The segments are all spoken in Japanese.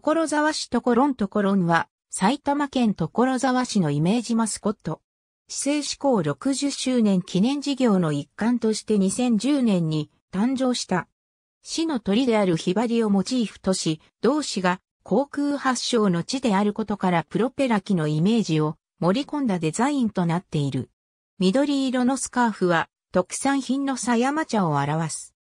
所沢市ところんところんは、埼玉県所沢市のイメージマスコット。市政施行60周年記念事業の一環として2010年に誕生した。市の鳥であるヒバリをモチーフとし、同市が航空発祥の地であることからプロペラ機のイメージを盛り込んだデザインとなっている。緑色のスカーフは特産品の狭山茶を表す。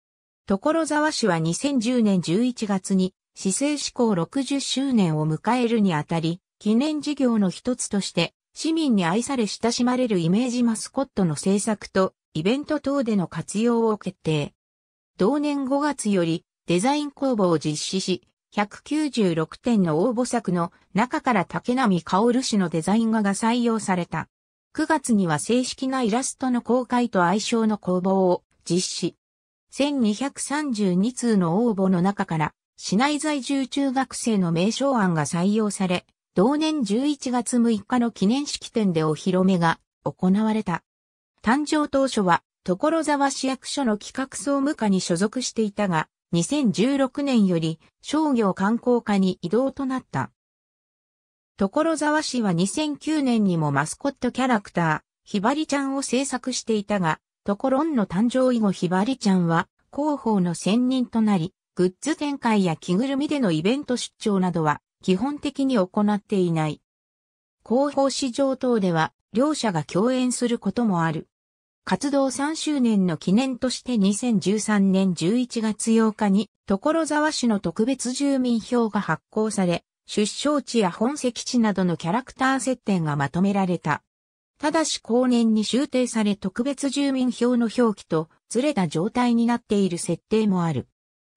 所沢市は2010年11月に市政志向60周年を迎えるにあたり、記念事業の一つとして、市民に愛され親しまれるイメージマスコットの制作と、イベント等での活用を決定。同年5月より、デザイン工房を実施し、196点の応募作の中から竹香薫氏のデザイン画が採用された。9月には正式なイラストの公開と愛称の工房を実施。1232通の応募の中から市内在住中学生の名称案が採用され、同年11月6日の記念式典でお披露目が行われた。誕生当初は、所沢市役所の企画総務課に所属していたが、2016年より商業観光課に移動となった。所沢市は2009年にもマスコットキャラクター、ひばりちゃんを制作していたが、ところんの誕生以後ひばりちゃんは広報の専任となり、グッズ展開や着ぐるみでのイベント出張などは基本的に行っていない。広報市場等では両社が共演することもある。活動3周年の記念として2013年11月8日に所沢市の特別住民票が発行され、出生地や本籍地などのキャラクター接点がまとめられた。ただし後年に修定され特別住民票の表記とずれた状態になっている設定もある。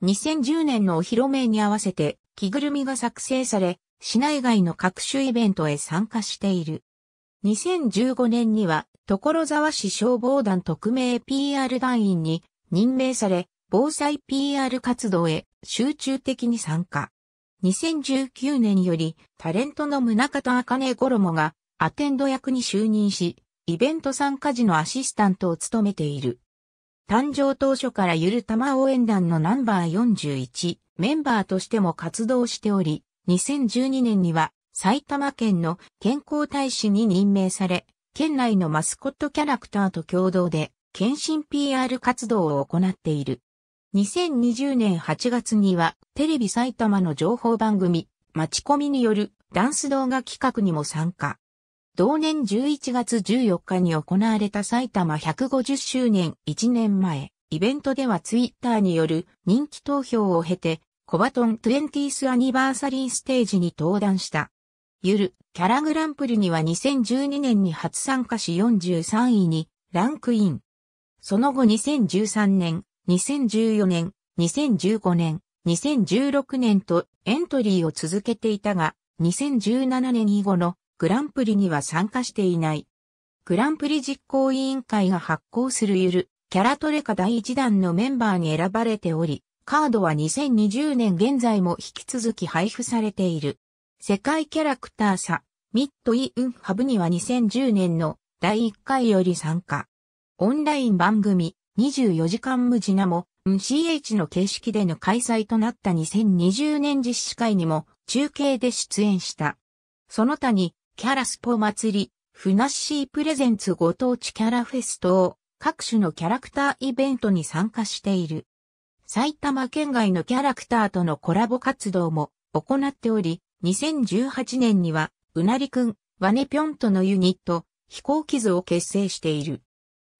2010年のお披露目に合わせて着ぐるみが作成され、市内外の各種イベントへ参加している。2015年には、所沢市消防団特命 PR 団員に任命され、防災 PR 活動へ集中的に参加。2019年よりタレントの宗方茜衣がアテンド役に就任し、イベント参加時のアシスタントを務めている。誕生当初からゆるたま応援団のナンバー41メンバーとしても活動しており、2012年には埼玉県の健康大使に任命され、県内のマスコットキャラクターと共同で、検診 PR 活動を行っている。2020年8月には、テレビ埼玉の情報番組、マチコミによるダンス動画企画にも参加。同年11月14日に行われた埼玉150周年1年前、イベントではツイッターによる人気投票を経て、コバトン 20th アニバーサリーステージに登壇した。ゆる、キャラグランプリには2012年に初参加し43位にランクイン。その後2013年、2014年、2015年、2016年とエントリーを続けていたが、2017年以後のグランプリには参加していない。グランプリ実行委員会が発行するゆる、キャラトレカ第1弾のメンバーに選ばれており、カードは2020年現在も引き続き配布されている。世界キャラクターさ、ミッドイウンハブには2010年の第1回より参加。オンライン番組24時間無事なも、CH の形式での開催となった2020年実施会にも中継で出演した。その他にキャラスポ祭り、ふなっしープレゼンツご当地キャラフェストを各種のキャラクターイベントに参加している。埼玉県外のキャラクターとのコラボ活動も行っており、2018年には、うなりくん、わねぴょんとのユニット、飛行機図を結成している。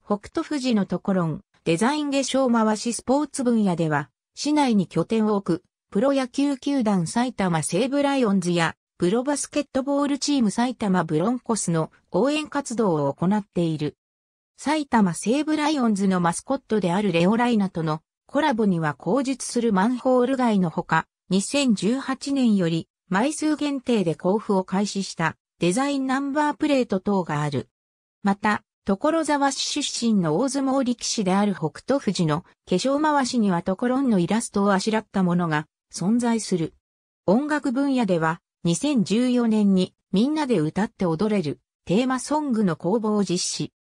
北斗富士のところん、デザイン化粧回しスポーツ分野では、市内に拠点を置く、プロ野球球団埼玉西武ライオンズや、プロバスケットボールチーム埼玉ブロンコスの応援活動を行っている。埼玉西武ライオンズのマスコットであるレオライナとのコラボには口述するマンホール街のほか、2018年より枚数限定で交付を開始したデザインナンバープレート等がある。また、所沢市出身の大相撲力士である北斗富士の化粧回しにはとこんのイラストをあしらったものが存在する。音楽分野では2014年にみんなで歌って踊れるテーマソングの公募を実施。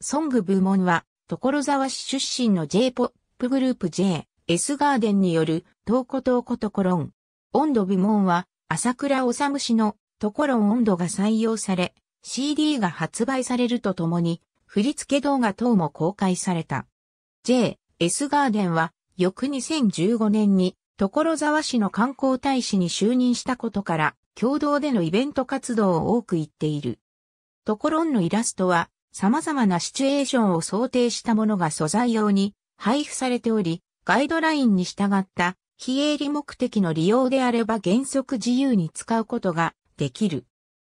ソング部門は所沢市出身の J-POP グループ J、S ガーデンによるトーコトーコトコロン。温度部門は朝倉治氏のところ温度が採用され、CD が発売されるとともに、振付動画等も公開された。J、S ガーデンは、翌2015年に、所沢市の観光大使に就任したことから、共同でのイベント活動を多く行っている。ところんのイラストは、様々なシチュエーションを想定したものが素材用に配布されており、ガイドラインに従った非営利目的の利用であれば原則自由に使うことができる。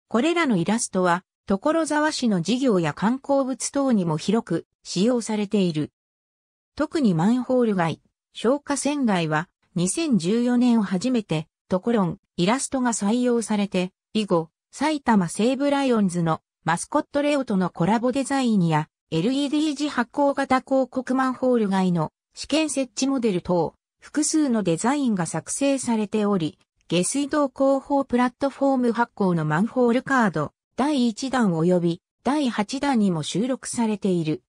これらのイラストは、所沢市の事業や観光物等にも広く使用されている。特にマンホール街、消火栓街は2014年を初めてところん、イラストが採用されて、以後、埼玉西武ライオンズのマスコットレオとのコラボデザインや LED 自発光型広告マンホール外の試験設置モデル等、複数のデザインが作成されており、下水道広報プラットフォーム発行のマンホールカード、第1弾及び第8弾にも収録されている。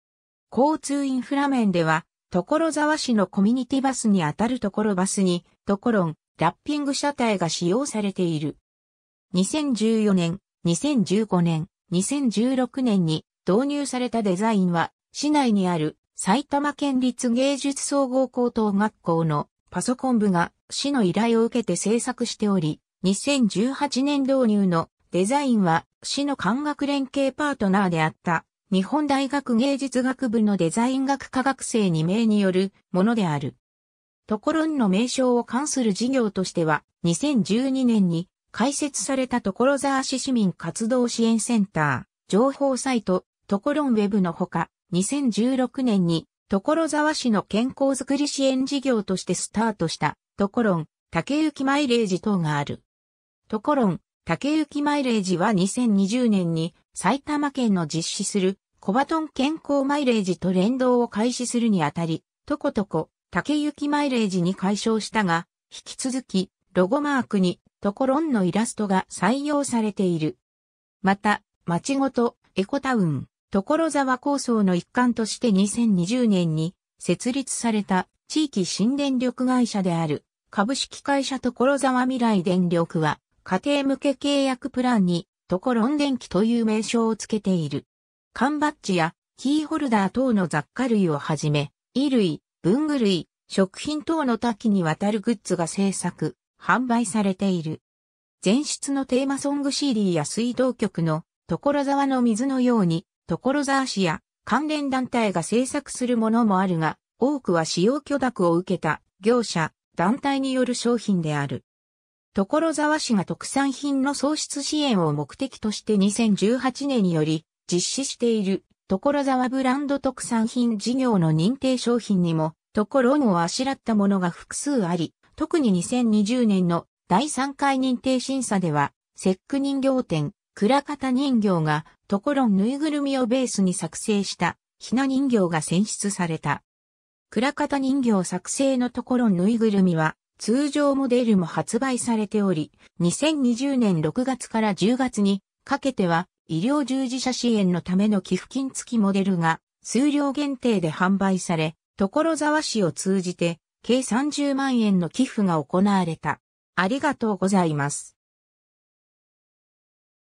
交通インフラ面では、所沢市のコミュニティバスにあたるところバスに、ところん、ラッピング車体が使用されている。2014年、2015年、2016年に導入されたデザインは、市内にある埼玉県立芸術総合高等学校のパソコン部が市の依頼を受けて制作しており、2018年導入のデザインは市の官学連携パートナーであった日本大学芸術学部のデザイン学科学生2名によるものである。ところんの名称を関する事業としては、2012年に開設された所沢市市民活動支援センター、情報サイト、ところんウェブのほか、2016年に所沢市の健康づくり支援事業としてスタートした、ところん、竹行マイレージ等がある。ところん、竹行マイレージは2020年に埼玉県の実施するコバトン健康マイレージと連動を開始するにあたり、とことこ竹行マイレージに解消したが、引き続き、ロゴマークに、ところんのイラストが採用されている。また、町ごと、エコタウン、所沢構想の一環として2020年に設立された地域新電力会社である株式会社所沢未来電力は家庭向け契約プランにろん電気という名称をつけている。缶バッジやキーホルダー等の雑貨類をはじめ、衣類、文具類、食品等の多岐にわたるグッズが制作、販売されている。前出のテーマソング CD や水道局の所沢の水のように、所沢市や関連団体が制作するものもあるが、多くは使用許諾を受けた業者、団体による商品である。所沢市が特産品の創出支援を目的として2018年により実施している所沢ブランド特産品事業の認定商品にも、ところをあしらったものが複数あり、特に2020年の第3回認定審査では、節句人形店、倉方人形が、ところぬいぐるみをベースに作成した、ひな人形が選出された。倉方人形作成のところぬいぐるみは、通常モデルも発売されており、2020年6月から10月にかけては、医療従事者支援のための寄付金付きモデルが数量限定で販売され、所沢市を通じて計30万円の寄付が行われた。ありがとうございます。